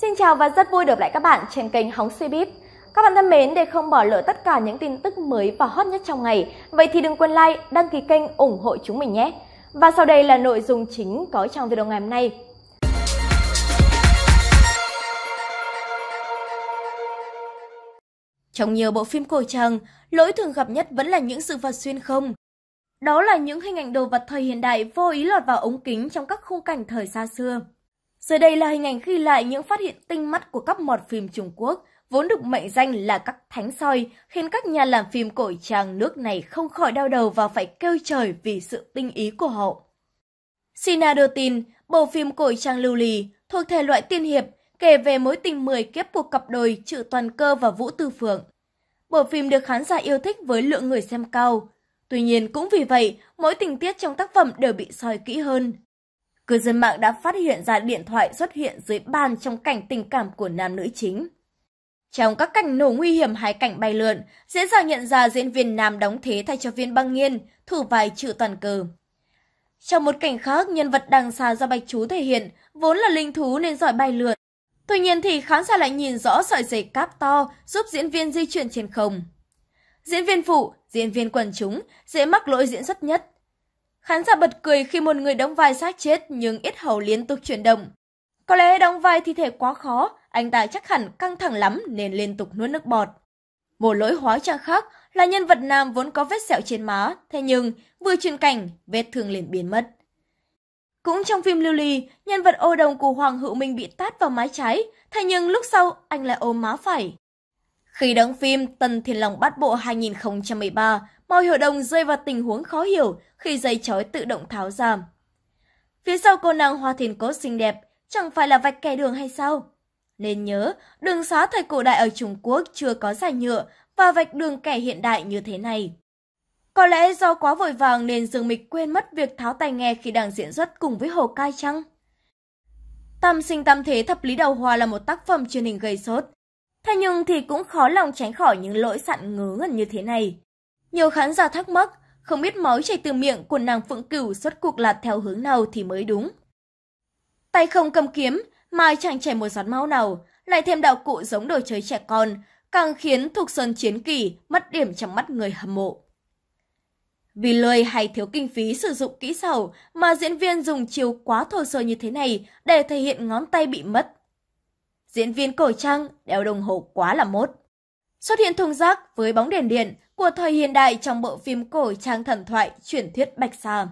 Xin chào và rất vui được lại các bạn trên kênh Hóng Suy Bíp. Các bạn thân mến, để không bỏ lỡ tất cả những tin tức mới và hot nhất trong ngày, vậy thì đừng quên like, đăng ký kênh, ủng hộ chúng mình nhé. Và sau đây là nội dung chính có trong video ngày hôm nay. Trong nhiều bộ phim cổ trang, lỗi thường gặp nhất vẫn là những sự vật xuyên không. Đó là những hình ảnh đồ vật thời hiện đại vô ý lọt vào ống kính trong các khung cảnh thời xa xưa. Dưới đây là hình ảnh ghi lại những phát hiện tinh mắt của các mọt phim Trung Quốc, vốn được mệnh danh là các thánh soi, khiến các nhà làm phim cổ trang nước này không khỏi đau đầu và phải kêu trời vì sự tinh ý của họ. Sina đưa tin, bộ phim cổ trang lưu lì thuộc thể loại tiên hiệp, kể về mối tình mười kiếp của cặp đôi Trự Toàn Cơ và Vũ Tư Phượng. Bộ phim được khán giả yêu thích với lượng người xem cao. Tuy nhiên cũng vì vậy, mỗi tình tiết trong tác phẩm đều bị soi kỹ hơn. Cư dân mạng đã phát hiện ra điện thoại xuất hiện dưới bàn trong cảnh tình cảm của nam nữ chính. Trong các cảnh nổ nguy hiểm hay cảnh bay lượn, dễ dàng nhận ra diễn viên nam đóng thế thay cho viên băng nghiên, thủ vai chữ toàn cờ. Trong một cảnh khác, nhân vật đằng xa do Bạch Chú thể hiện, vốn là linh thú nên giỏi bay lượn. Tuy nhiên thì khán giả lại nhìn rõ sợi dây cáp to giúp diễn viên di chuyển trên không. Diễn viên phụ, diễn viên quần chúng dễ mắc lỗi diễn xuất nhất. Khán giả bật cười khi một người đóng vai xác chết nhưng ít hầu liên tục chuyển động. Có lẽ đóng vai thi thể quá khó, anh ta chắc hẳn căng thẳng lắm nên liên tục nuốt nước bọt. Một lỗi hóa trang khác là nhân vật nam vốn có vết sẹo trên má, thế nhưng vừa chuyển cảnh, vết thương liền biến mất. Cũng trong phim Lưu Ly, nhân vật ô đồng của Hoàng Hữu Minh bị tát vào mái trái, thế nhưng lúc sau anh lại ôm má phải. Khi đóng phim Tần Thiên Long Bát Bộ 2013, Mọi hội đồng rơi vào tình huống khó hiểu khi dây chói tự động tháo ra. Phía sau cô nàng hoa thiền cốt xinh đẹp, chẳng phải là vạch kẻ đường hay sao? Nên nhớ, đường xá thời cổ đại ở Trung Quốc chưa có giải nhựa và vạch đường kẻ hiện đại như thế này. Có lẽ do quá vội vàng nên Dương Mịch quên mất việc tháo tai nghe khi đang diễn xuất cùng với Hồ Cai Trăng. Tam sinh tam thế thập lý đầu hoa là một tác phẩm truyền hình gây sốt. Thế nhưng thì cũng khó lòng tránh khỏi những lỗi sạn ngớ ngẩn như thế này. Nhiều khán giả thắc mắc, không biết máu chảy từ miệng của nàng Phượng Cửu xuất cuộc là theo hướng nào thì mới đúng. Tay không cầm kiếm, mai chẳng chảy một giọt máu nào, lại thêm đạo cụ giống đồ chơi trẻ con, càng khiến Thục Sơn Chiến Kỳ mất điểm trong mắt người hâm mộ. Vì lười hay thiếu kinh phí sử dụng kỹ xảo mà diễn viên dùng chiều quá thô sơ như thế này để thể hiện ngón tay bị mất. Diễn viên cổ trang đeo đồng hồ quá là mốt. Xuất hiện thùng rác với bóng đèn điện của thời hiện đại trong bộ phim cổ trang thần thoại truyền thuyết Bạch Sa.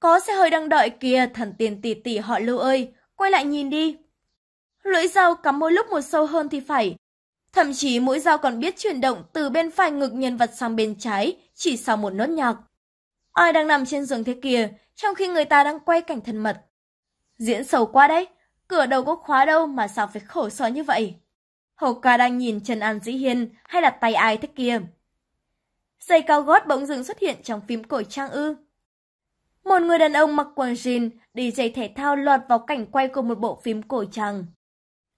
Có xe hơi đang đợi kia thần tiền tỷ tỷ họ lưu ơi, quay lại nhìn đi. Lưỡi dao cắm mỗi lúc một sâu hơn thì phải. Thậm chí mũi dao còn biết chuyển động từ bên phải ngực nhân vật sang bên trái chỉ sau một nốt nhạc. Ai đang nằm trên giường thế kia, trong khi người ta đang quay cảnh thân mật. Diễn sầu quá đấy, cửa đầu có khóa đâu mà sao phải khổ sở như vậy. Hầu ca đang nhìn Trần An Dĩ Hiên hay là tay ai thế kia. Giày cao gót bỗng dưng xuất hiện trong phim cổ trang ư. Một người đàn ông mặc quần jean đi giày thể thao lọt vào cảnh quay của một bộ phim cổ trang.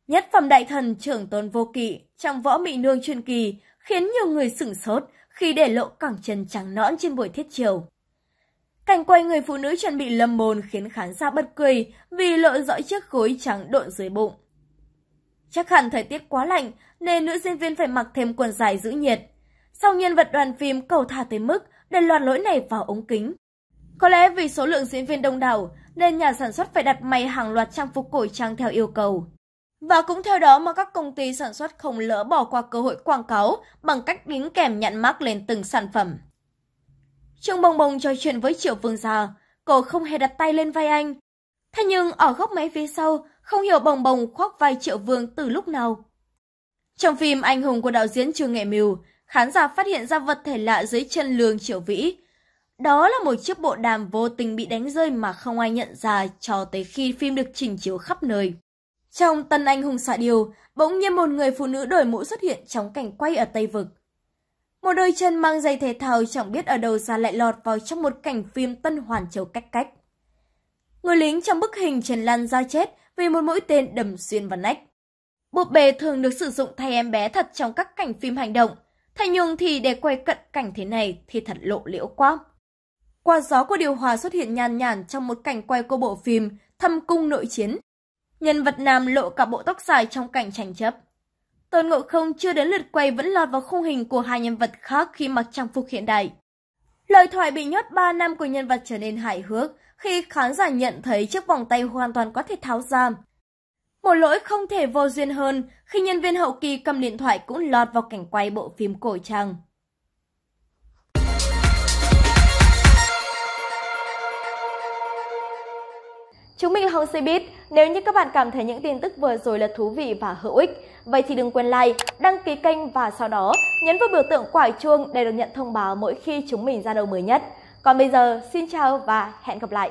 Nhất phẩm đại thần trưởng tôn vô kỵ trong võ mị nương chuyên kỳ khiến nhiều người sửng sốt khi để lộ cẳng chân trắng nõn trên buổi thiết chiều. Cảnh quay người phụ nữ chuẩn bị lâm bồn khiến khán giả bất cười vì lộ rõ chiếc gối trắng độn dưới bụng. Chắc hẳn thời tiết quá lạnh nên nữ diễn viên phải mặc thêm quần dài giữ nhiệt. Sau nhân vật đoàn phim cầu thả tới mức để loạt lỗi này vào ống kính. Có lẽ vì số lượng diễn viên đông đảo nên nhà sản xuất phải đặt may hàng loạt trang phục cổ trang theo yêu cầu. Và cũng theo đó mà các công ty sản xuất không lỡ bỏ qua cơ hội quảng cáo bằng cách đính kèm nhãn mác lên từng sản phẩm. Trương Bồng Bồng trò chuyện với Triệu Vương Gia, cô không hề đặt tay lên vai anh. Thế nhưng ở góc máy phía sau không hiểu bồng bồng khoác vai triệu vương từ lúc nào. Trong phim Anh hùng của đạo diễn Trương Nghệ Mưu, khán giả phát hiện ra vật thể lạ dưới chân lường triệu vĩ. Đó là một chiếc bộ đàm vô tình bị đánh rơi mà không ai nhận ra cho tới khi phim được trình chiếu khắp nơi. Trong Tân Anh Hùng xạ điều, bỗng nhiên một người phụ nữ đổi mũ xuất hiện trong cảnh quay ở Tây Vực. Một đôi chân mang giày thể thao chẳng biết ở đâu ra lại lọt vào trong một cảnh phim Tân Hoàn Châu cách cách. Người lính trong bức hình Trần Lan ra chết vì một mũi tên đầm xuyên vào nách. Búp bê thường được sử dụng thay em bé thật trong các cảnh phim hành động, thế nhưng thì để quay cận cảnh thế này thì thật lộ liễu quá. Qua gió của điều hòa xuất hiện nhàn nhản trong một cảnh quay của bộ phim Thâm cung nội chiến. Nhân vật nam lộ cả bộ tóc dài trong cảnh tranh chấp. Tôn Ngộ Không chưa đến lượt quay vẫn lọt vào khung hình của hai nhân vật khác khi mặc trang phục hiện đại. Lời thoại bị nhốt 3 năm của nhân vật trở nên hài hước khi khán giả nhận thấy chiếc vòng tay hoàn toàn có thể tháo ra. Một lỗi không thể vô duyên hơn khi nhân viên hậu kỳ cầm điện thoại cũng lọt vào cảnh quay bộ phim cổ trang. Chúng mình là Hồng Xe Nếu như các bạn cảm thấy những tin tức vừa rồi là thú vị và hữu ích, Vậy thì đừng quên like, đăng ký kênh và sau đó nhấn vào biểu tượng quả chuông để được nhận thông báo mỗi khi chúng mình ra đầu mới nhất. Còn bây giờ, xin chào và hẹn gặp lại!